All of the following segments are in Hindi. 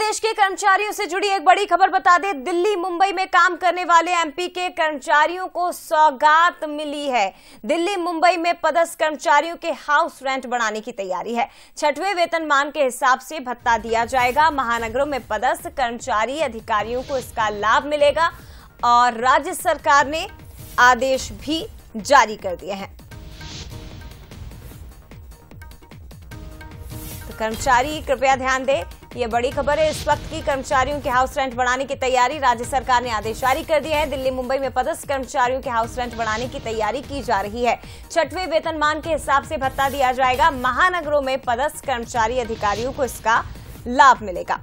प्रदेश के कर्मचारियों से जुड़ी एक बड़ी खबर बता दें दिल्ली मुंबई में काम करने वाले एमपी के कर्मचारियों को सौगात मिली है दिल्ली मुंबई में पदस्थ कर्मचारियों के हाउस रेंट बढ़ाने की तैयारी है छठवें वेतनमान के हिसाब से भत्ता दिया जाएगा महानगरों में पदस्थ कर्मचारी अधिकारियों को इसका लाभ मिलेगा और राज्य सरकार ने आदेश भी जारी कर दिए हैं तो कर्मचारी कृपया ध्यान दें ये बड़ी खबर है इस वक्त की कर्मचारियों के हाउस रेंट बढ़ाने की तैयारी राज्य सरकार ने आदेश जारी कर दिया है दिल्ली मुंबई में पदस्थ कर्मचारियों के हाउस रेंट बढ़ाने की तैयारी की जा रही है छठवें वेतनमान के हिसाब से भत्ता दिया जाएगा महानगरों में पदस्थ कर्मचारी अधिकारियों को इसका लाभ मिलेगा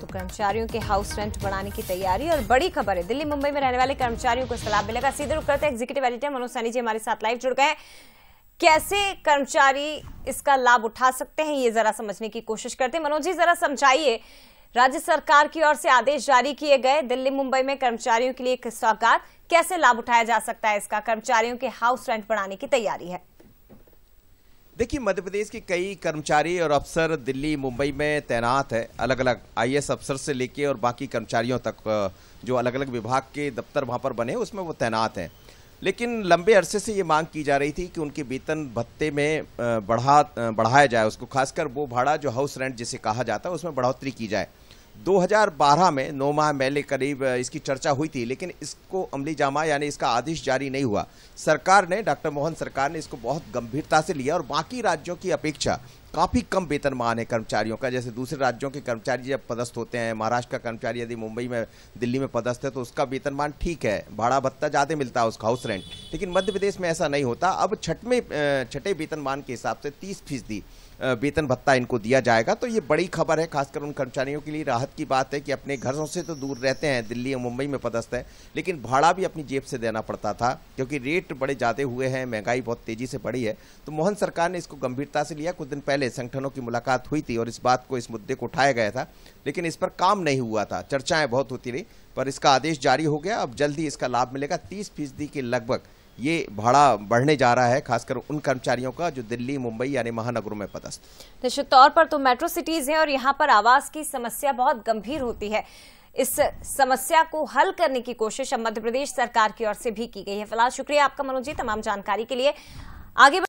तो कर्मचारियों के हाउस रेंट बढ़ाने की तैयारी और बड़ी खबर है दिल्ली मुंबई में रहने वाले कर्मचारियों को इसका लाभ मिलेगा सीधे रुक करते एग्जीक्यूटिव एडिटर मनोज सैनी जी हमारे साथ लाइव जुड़ गए कैसे कर्मचारी इसका लाभ उठा सकते हैं ये जरा समझने की कोशिश करते हैं मनोज जी जरा समझाइए राज्य सरकार की ओर से आदेश जारी किए गए दिल्ली मुंबई में कर्मचारियों के लिए सौगात कैसे लाभ उठाया जा सकता है इसका कर्मचारियों के हाउस रेंट बढ़ाने की तैयारी है देखिए मध्य प्रदेश के कई कर्मचारी और अफसर दिल्ली मुंबई में तैनात है अलग अलग आई अफसर से लेके और बाकी कर्मचारियों तक जो अलग अलग विभाग के दफ्तर वहाँ पर बने उसमें वो तैनात हैं लेकिन लंबे अरसे से ये मांग की जा रही थी कि उनके वेतन भत्ते में बढ़ा बढ़ाया जाए उसको खासकर वो भाड़ा जो हाउस रेंट जिसे कहा जाता है उसमें बढ़ोतरी की जाए 2012 में नौ माह मेले करीब इसकी चर्चा हुई थी लेकिन इसको अमली जामा यानी इसका आदेश जारी नहीं हुआ सरकार ने डॉक्टर मोहन सरकार ने इसको बहुत गंभीरता से लिया और बाकी राज्यों की अपेक्षा काफ़ी कम वेतनमान है कर्मचारियों का जैसे दूसरे राज्यों के कर्मचारी जब पदस्थ होते हैं महाराष्ट्र का कर्मचारी यदि मुंबई में दिल्ली में पदस्थ है तो उसका वेतनमान ठीक है भाड़ा भत्ता ज़्यादा मिलता है उसका हाउस रेंट लेकिन मध्य प्रदेश में ऐसा नहीं होता अब छठवें छठे वेतनमान के हिसाब से तीस फीसदी वेतन भत्ता इनको दिया जाएगा तो ये बड़ी खबर है खासकर उन कर्मचारियों के लिए राहत की बात है कि अपने घरों से तो दूर रहते हैं दिल्ली या मुंबई में पदस्थ है लेकिन भाड़ा भी अपनी जेब से देना पड़ता था क्योंकि रेट बड़े ज़्यादा हुए हैं महंगाई बहुत तेज़ी से बढ़ी है तो मोहन सरकार ने इसको गंभीरता से लिया कुछ दिन पहले पहले संगठनों की मुलाकात हुई थी और इस बात को इस मुद्दे को उठाया गया था लेकिन इस पर काम नहीं हुआ था चर्चाएं बहुत होती रही पर इसका आदेश जारी हो गया अब जल्द ही इसका लाभ मिलेगा तीस फीसदी के लगभग ये भाड़ा बढ़ने जा रहा है खासकर उन कर्मचारियों का जो दिल्ली मुंबई यानी महानगरों में पदस्थ निश्चित तौर पर तो मेट्रो सिटीज हैं और यहाँ पर आवास की समस्या बहुत गंभीर होती है इस समस्या को हल करने की कोशिश अब मध्य प्रदेश सरकार की ओर से भी की गई है फिलहाल शुक्रिया आपका मनोज जी तमाम जानकारी के लिए आगे